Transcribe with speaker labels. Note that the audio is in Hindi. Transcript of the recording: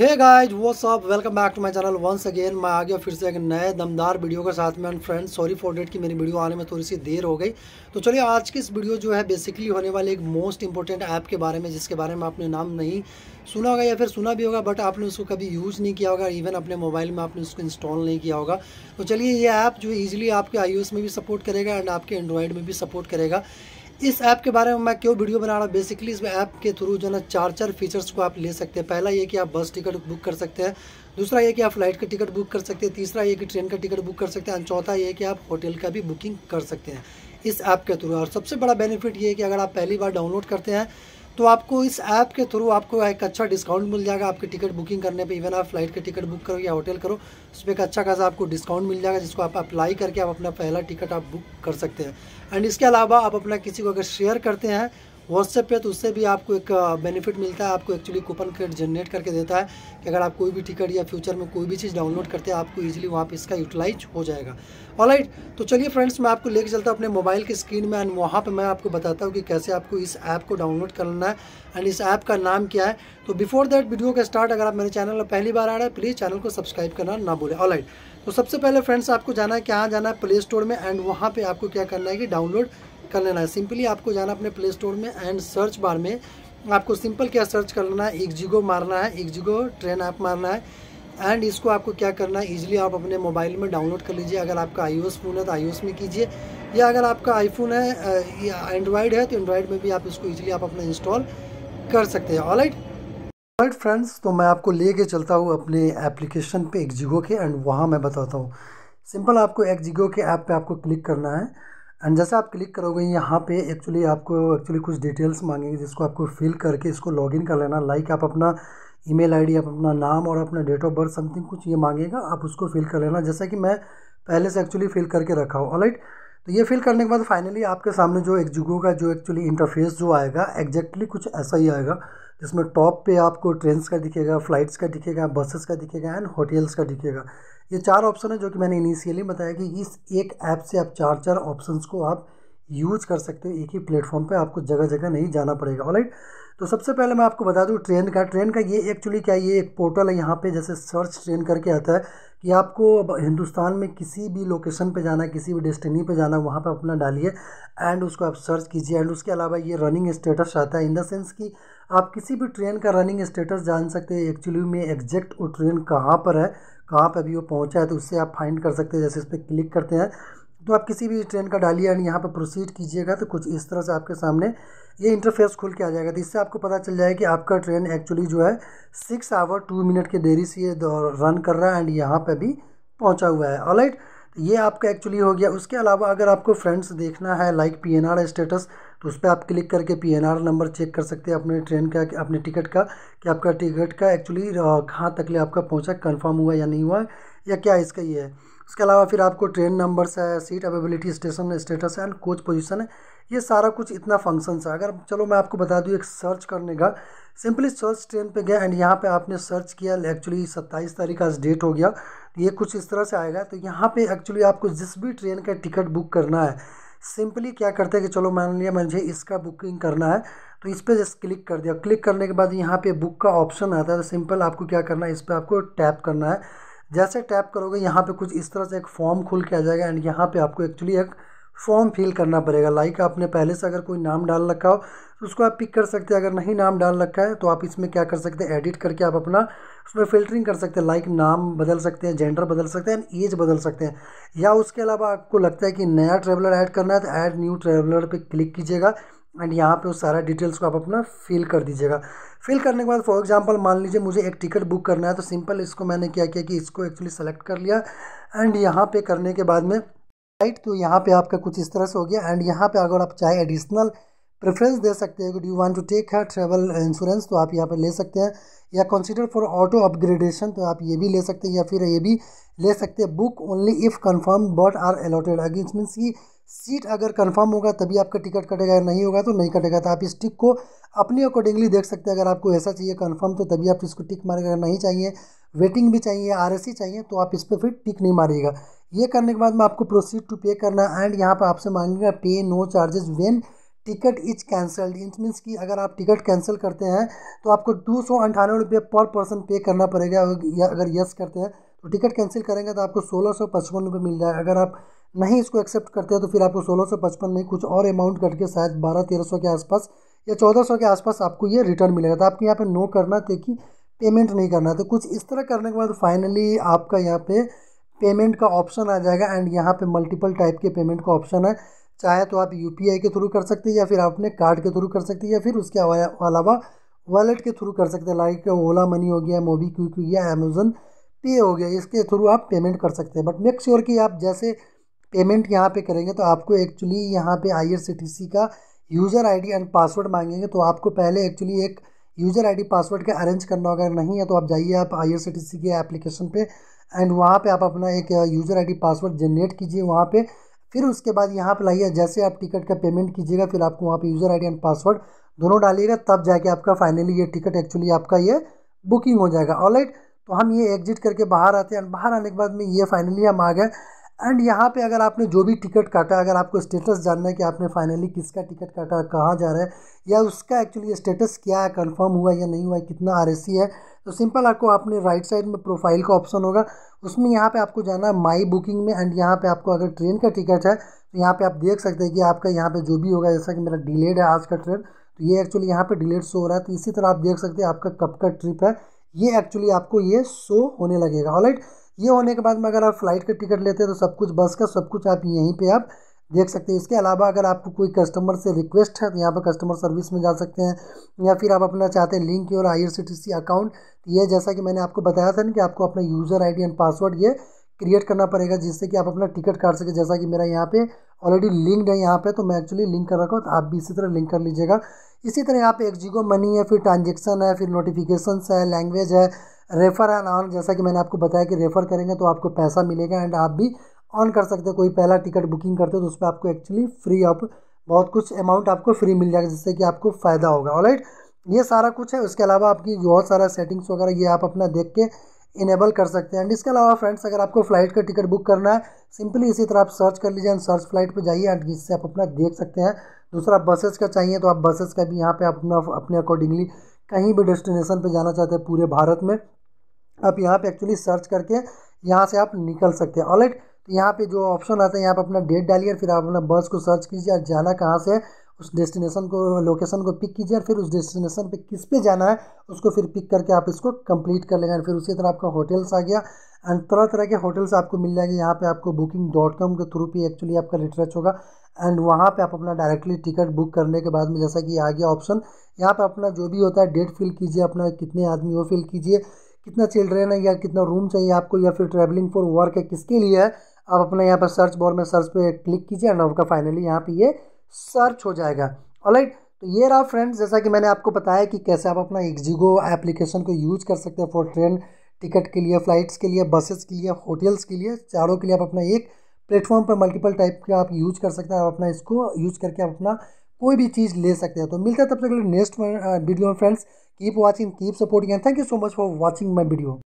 Speaker 1: हे गाइज वो सब welcome back to my channel once again मैं आ गया फिर से एक नए दमदार वीडियो के साथ में फ्रेंड्स सॉरी फॉर डेट कि मेरी वीडियो आने में थोड़ी सी देर हो गई तो चलिए आज की इस वीडियो जो है बेसिकली होने वाले एक मोस्ट इंपॉर्टेंट ऐप के बारे में जिसके बारे में आपने नाम नहीं सुना होगा या फिर सुना भी होगा बट आपने उसको कभी यूज़ नहीं किया होगा इवन अपने मोबाइल में आपने उसको इंस्टॉल नहीं किया होगा तो चलिए ये ऐप जो है ईजिली आपके आई में भी सपोर्ट करेगा एंड आपके एंड्रॉयड में भी सपोर्ट करेगा इस ऐप के बारे में मैं क्यों वीडियो बना रहा हूँ बेसिकली इस ऐप के थ्रू जो ना चार चार फीचर्स को आप ले सकते हैं पहला ये कि आप बस टिकट बुक कर सकते हैं दूसरा ये कि आप फ्लाइट का टिकट बुक कर सकते हैं तीसरा ये कि ट्रेन का टिकट बुक कर सकते हैं चौथा ये कि आप होटल का भी बुकिंग कर सकते हैं इस ऐप के थ्रू और सबसे बड़ा बेनिफिट ये है कि अगर आप पहली बार डाउनलोड करते हैं तो आपको इस ऐप के थ्रू आपको एक अच्छा डिस्काउंट मिल जाएगा आपके टिकट बुकिंग करने पे इवन आप फ्लाइट का टिकट बुक करो या होटल करो उस पर एक अच्छा खासा आपको डिस्काउंट मिल जाएगा जिसको आप अप्लाई करके आप अपना पहला टिकट आप बुक कर सकते हैं एंड इसके अलावा आप अपना किसी को अगर शेयर करते हैं व्हाट्सएप पे तो उससे भी आपको एक बेनिफिट मिलता है आपको एक्चुअली कूपन कोड जनरेट करके देता है कि अगर आप कोई भी टिकट या फ्यूचर में कोई भी चीज़ डाउनलोड करते हैं आपको ईजिली वहाँ पर इसका यूटिलाइज हो जाएगा ऑलराइट तो चलिए फ्रेंड्स मैं आपको लेके चलता हूँ अपने मोबाइल के स्क्रीन में एंड वहाँ पर मैं आपको बताता हूँ कि कैसे आपको इस ऐप को डाउनलोड करना है एंड इस ऐप का नाम क्या है तो बिफोर दैट वीडियो का स्टार्ट अगर आप मेरे चैनल पर पहली बार आ रहा है प्लीज़ चैनल को सब्सक्राइब करना ना भूलें ऑलराइट तो सबसे पहले फ्रेंड्स आपको जाना है कहाँ जाना है प्ले स्टोर में एंड वहाँ पर आपको क्या करना है कि डाउनलोड कर लेना है सिंपली आपको जाना अपने प्ले स्टोर में एंड सर्च बार में आपको सिंपल क्या सर्च कर लेना है जीगो मारना है एग्जिगो ट्रेन ऐप मारना है एंड इसको आपको क्या करना है ईजिली आप अपने मोबाइल में डाउनलोड कर लीजिए अगर आपका आई फ़ोन है तो आई में कीजिए या अगर आपका आईफोन है या एंड्रॉयड है तो एंड्रॉयड में भी आप इसको ईजिली आप अपना इंस्टॉल कर सकते हैं ऑलराइट राइट फ्रेंड्स तो मैं आपको ले चलता हूँ अपने एप्लीकेशन पे जीगो के एंड वहाँ मैं बताता हूँ सिंपल आपको एक्जिगो के ऐप पे आपको क्लिक करना है एंड जैसे आप क्लिक करोगे यहाँ पे एक्चुअली आपको एक्चुअली कुछ डिटेल्स मांगेंगे जिसको आपको फिल करके इसको लॉगिन कर लेना लाइक आप अपना ईमेल आईडी आप अपना नाम और अपना डेट ऑफ बर्थ समथिंग कुछ ये मांगेगा आप उसको फिल कर लेना जैसा कि मैं पहले से एक्चुअली फिल करके रखा हूँ ऑलराइट तो ये फिल करने के बाद फाइनली आपके सामने जो जुगो का जो एक्चुअली इंटरफेस जो आएगा एग्जैक्टली कुछ ऐसा ही आएगा जिसमें टॉप पे आपको ट्रेन्स का दिखेगा फ़्लाइट्स का दिखेगा बसेस का दिखेगा एंड होटल्स का दिखेगा ये चार ऑप्शन है जो कि मैंने इनिशियली बताया कि इस एक ऐप से आप चार चार ऑप्शंस को आप यूज़ कर सकते हो एक ही प्लेटफॉर्म पे आपको जगह जगह नहीं जाना पड़ेगा ऑलराइट तो सबसे पहले मैं आपको बता दूँ ट्रेन का ट्रेन का ये एक्चुअली क्या ये एक पोर्टल है यहाँ पे जैसे सर्च ट्रेन करके आता है कि आपको हिंदुस्तान में किसी भी लोकेशन पे जाना किसी भी डेस्टिनी पे जाना वहाँ पे अपना डालिए एंड उसको आप सर्च कीजिए एंड उसके अलावा ये रनिंग स्टेटस आता है इन द सेंस कि आप किसी भी ट्रेन का रनिंग स्टेटस जान सकते हैं एक्चुअली में एग्जैक्ट वो ट्रेन कहाँ पर है कहाँ पर अभी वो पहुँचा है तो उससे आप फाइंड कर सकते हैं जैसे इस पर क्लिक करते हैं तो आप किसी भी ट्रेन का डालिए एंड यहाँ पर प्रोसीड कीजिएगा तो कुछ इस तरह से आपके सामने ये इंटरफेस खुल के आ जाएगा तो इससे आपको पता चल जाएगा कि आपका ट्रेन एक्चुअली जो है सिक्स आवर टू मिनट के देरी से ये रन कर रहा है एंड यहाँ पर भी पहुँचा हुआ है ऑलराइट तो ये आपका एक्चुअली हो गया उसके अलावा अगर आपको फ्रेंड्स देखना है like P N R status तो उस पर आप क्लिक करके P N R number check कर सकते हैं अपने ट्रेन का अपने टिकट का कि आपका टिकट का एक्चुअली कहाँ तक ले आपका पहुँचा कन्फर्म हुआ या नहीं हुआ या क्या इसका ये है उसके अलावा फिर आपको ट्रेन नंबर्स है सीट अवेबिलिटी स्टेशन स्टेटस है एंड कोच पोजीशन है ये सारा कुछ इतना फंक्शन है अगर चलो मैं आपको बता दूँ एक सर्च करने का सिंपली सर्च ट्रेन पे गया एंड यहाँ पे आपने सर्च किया एक्चुअली सत्ताईस तारीख का डेट हो गया ये कुछ इस तरह से आएगा तो यहाँ पे एक्चुअली आपको जिस भी ट्रेन का टिकट बुक करना है सिंपली क्या करते हैं कि चलो मान लिया मुझे इसका बुकिंग करना है तो इस पर जस्ट क्लिक कर दिया क्लिक करने के बाद यहाँ पे बुक का ऑप्शन आता है तो सिंपल आपको क्या करना है इस पर आपको टैप करना है जैसे टैप करोगे यहाँ पे कुछ इस तरह से एक फॉर्म खुल के आ जाएगा एंड यहाँ पे आपको एक्चुअली एक फॉर्म फिल करना पड़ेगा लाइक आपने पहले से अगर कोई नाम डाल रखा हो तो उसको आप पिक कर सकते हैं अगर नहीं नाम डाल रखा है तो आप इसमें क्या कर सकते हैं एडिट करके आप अपना उसमें फ़िल्टरिंग कर सकते हैं लाइक नाम बदल सकते हैं जेंडर बदल सकते हैं एंड एज बदल सकते हैं या उसके अलावा आपको लगता है कि नया ट्रेवलर ऐड करना है तो ऐड न्यू ट्रेवलर पर क्लिक कीजिएगा एंड यहाँ पे उस सारा डिटेल्स को आप अपना फिल कर दीजिएगा फिल करने के बाद फॉर एग्जांपल मान लीजिए मुझे एक टिकट बुक करना है तो सिंपल इसको मैंने क्या किया कि इसको एक्चुअली सेलेक्ट कर लिया एंड यहाँ पे करने के बाद में राइट तो यहाँ पे आपका कुछ इस तरह से हो गया एंड यहाँ पे अगर आप चाहे एडिशनल प्रेफरेंस दे सकते हैं कि डू वॉन्ट टू टेक है ट्रेवल इंश्योरेंस तो आप यहाँ पर ले सकते हैं या कंसीडर फॉर ऑटो अपग्रेडेशन तो आप ये भी ले सकते हैं या फिर ये भी ले सकते हैं book only if confirm but are allotted against means की सीट अगर कंफर्म होगा तभी आपका टिकट कटेगा नहीं होगा तो नहीं कटेगा तो आप इस टिक को अपने अकॉर्डिंगली देख सकते हैं अगर आपको ऐसा चाहिए कंफर्म तो तभी आप इसको टिक मारेगा नहीं चाहिए वेटिंग भी चाहिए आर चाहिए तो आप इस पर फिर टिक नहीं मारिएगा ये करने के बाद में आपको प्रोसीड टू पे करना एंड यहाँ पर आपसे मांगेगा pay no charges when ticket is cancelled it means कि अगर आप टिकट कैंसिल करते हैं तो आपको दो सौ अंठानवे रुपये पर पर्सन पे करना पड़ेगा अगर यस करते हैं तो टिकट कैंसिल करेंगे तो आपको सोलह सौ पचपन रुपये मिल जाएगा अगर आप नहीं इसको एक्सेप्ट करते हैं तो फिर आपको सोलह सौ पचपन नहीं कुछ और अमाउंट करके शायद बारह तेरह सौ के आसपास या चौदह सौ के आसपास आपको ये रिटर्न मिलेगा तो आपको यहाँ पे नो करना थे तो कि पेमेंट नहीं करना तो कुछ इस तरह करने के बाद फाइनली आपका यहाँ पे पेमेंट का ऑप्शन आ जाएगा एंड यहाँ पे मल्टीपल टाइप के पेमेंट का ऑप्शन है चाहे तो आप यू के थ्रू कर सकते हैं या फिर आप अपने कार्ड के थ्रू कर सकते हैं या फिर उसके अलावा वॉलेट के थ्रू कर सकते हैं लाइक ओला मनी हो गया मोबी क्विक हो गया अमेजन पे हो गया इसके थ्रू आप पेमेंट कर सकते हैं बट मेक श्योर कि आप जैसे पेमेंट यहाँ पे करेंगे तो आपको एक्चुअली यहाँ पे आई का यूज़र आईडी एंड पासवर्ड मांगेंगे तो आपको पहले एक्चुअली एक यूज़र आईडी पासवर्ड का अरेंज करना होगा अगर नहीं है तो आप जाइए आप आई के एप्लीकेशन पे एंड वहाँ पे आप अपना एक यूज़र आईडी पासवर्ड जनरेट कीजिए वहाँ पे फिर उसके बाद यहाँ पर लाइए जैसे आप टिकट का पेमेंट कीजिएगा फिर आपको वहाँ पे यूज़र आईडी एंड पासवर्ड दोनों डालिएगा तब जाके आपका फाइनली ये टिकट एक्चुअली आपका ये बुकिंग हो जाएगा ऑल राइट तो हम ये एग्जिट करके बाहर आते हैं बाहर आने के बाद में ये फाइनली हम आ गए एंड यहाँ पे अगर आपने जो भी टिकट काटा अगर आपको स्टेटस जानना है कि आपने फाइनली किसका टिकट काटा कहाँ जा रहा है या उसका एक्चुअली स्टेटस क्या है कंफर्म हुआ या नहीं हुआ कितना आर है तो सिंपल आपको आपने राइट साइड में प्रोफाइल का ऑप्शन होगा उसमें यहाँ पे आपको जाना है माई बुकिंग में एंड यहाँ पे आपको अगर ट्रेन का टिकट है तो यहाँ पे आप देख सकते हैं कि आपका यहाँ पे जो भी होगा जैसा कि मेरा डिलेड है आज का ट्रेन तो ये एक्चुअली यहाँ पे डिलेड शो हो रहा है तो इसी तरह आप देख सकते हैं आपका कब का ट्रिप है ये एक्चुअली आपको ये शो होने लगेगा ऑलराइट ये होने के बाद में अगर आप फ्लाइट का टिकट लेते हैं तो सब कुछ बस का सब कुछ आप यहीं पे आप देख सकते हैं इसके अलावा अगर आपको कोई कस्टमर से रिक्वेस्ट है तो यहाँ पर कस्टमर सर्विस में जा सकते हैं या फिर आप अपना चाहते हैं लिंक और I R C T C account ये जैसा कि मैंने आपको बताया था ना कि आपको अपना user I D and password ये क्रिएट करना पड़ेगा जिससे कि आप अपना टिकट काट सके जैसा कि मेरा यहाँ पे ऑलरेडी लिंक है यहाँ पे तो मैं एक्चुअली लिंक कर रखा हूँ तो आप भी इसी तरह लिंक कर लीजिएगा इसी तरह यहाँ पे एक्जिगो मनी है फिर ट्रांजेक्शन है फिर नोटिफिकेशन है लैंग्वेज है रेफर एंड ऑन जैसा कि मैंने आपको बताया कि रेफ़र करेंगे तो आपको पैसा मिलेगा एंड आप भी ऑन कर सकते हो कोई पहला टिकट बुकिंग करते हो तो उस पर आपको एक्चुअली फ्री आप बहुत कुछ अमाउंट आपको फ्री मिल जाएगा जिससे कि आपको फ़ायदा होगा ऑलराइट ये सारा कुछ है उसके अलावा आपकी बहुत सारा सेटिंग्स वगैरह ये आप अपना देख के इनेबल कर सकते हैं एंड इसके अलावा फ्रेंड्स अगर आपको फ्लाइट का टिकट बुक करना है सिंपली इसी तरह आप सर्च कर लीजिए एंड सर्च फ्लाइट पर जाइए एंड जिससे आप अपना देख सकते हैं दूसरा बसेस का चाहिए तो आप बसेस का भी यहाँ पे अपना अपने अकॉर्डिंगली कहीं भी डेस्टिनेशन पे जाना चाहते हैं पूरे भारत में आप यहाँ पे एक्चुअली सर्च करके यहाँ से आप निकल सकते हैं ऑलराइट तो यहाँ पे जो ऑप्शन आता है यहाँ पे अपना डेट डालिए फिर आप अपना बस को सर्च कीजिए जाना कहाँ से है उस डेस्टिनेशन को लोकेशन को पिक कीजिए और फिर उस डेस्टिनेशन पे किस पे जाना है उसको फिर पिक करके आप इसको कंप्लीट कर लेंगे और फिर उसी तरह आपका होटल्स आ गया एंड तरह तरह के होटल्स आपको मिल जाएंगे यहाँ पे आपको बुकिंग डॉट कॉम के थ्रू भी एक्चुअली आपका रिटर्च होगा एंड वहाँ पे आप अपना डायरेक्टली टिकट बुक करने के बाद में जैसा कि आ गया ऑप्शन यहाँ पे अपना जो भी होता है डेट फिल कीजिए अपना कितने आदमी वो फिल कीजिए कितना चिल्ड्रेन है या कितना रूम चाहिए आपको या फिर ट्रैवलिंग फॉर वर्क है किसके लिए है आप अपना यहाँ पर सर्च बॉर में सर्च पे क्लिक कीजिए एंड आपका फाइनली यहाँ पे ये सर्च हो जाएगा ऑलराइट तो ये रहा फ्रेंड्स जैसा कि मैंने आपको बताया कि कैसे आप अपना एक्जिगो एप्लीकेशन को यूज कर सकते हैं फॉर ट्रेन टिकट के लिए फ़्लाइट्स के लिए बसेस के लिए होटल्स के लिए चारों के लिए आप अपना एक प्लेटफॉर्म पर मल्टीपल टाइप के आप यूज कर सकते हैं आप अपना इसको यूज़ करके आप अपना कोई भी चीज़ ले सकते हैं तो मिलता है तब तक नेक्स्ट वीडियो uh, में friends keep watching keep supporting and thank you so much for watching my video